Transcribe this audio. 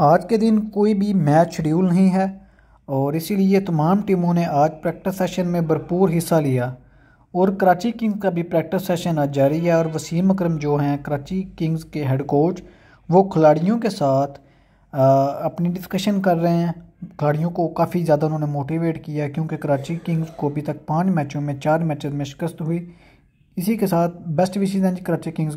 आज के दिन कोई भी मैच शेड्यूल नहीं है और इसीलिए तमाम टीमों ने आज प्रैक्टिस सेशन में भरपूर हिस्सा लिया और कराची किंग्स का भी प्रैक्टिस सेशन आज जारी है और वसीम अक्रम जो हैं कराची किंग्स के हेड कोच वो खिलाड़ियों के साथ आ, अपनी डिस्कशन कर रहे हैं खिलाड़ियों को काफ़ी ज़्यादा उन्होंने मोटिवेट किया क्योंकि कराची किंग्स को अभी तक पाँच मैचों में चार मैचेस में शिकस्त हुई इसी के साथ बेस्ट विशेज हैं कराची किंग्स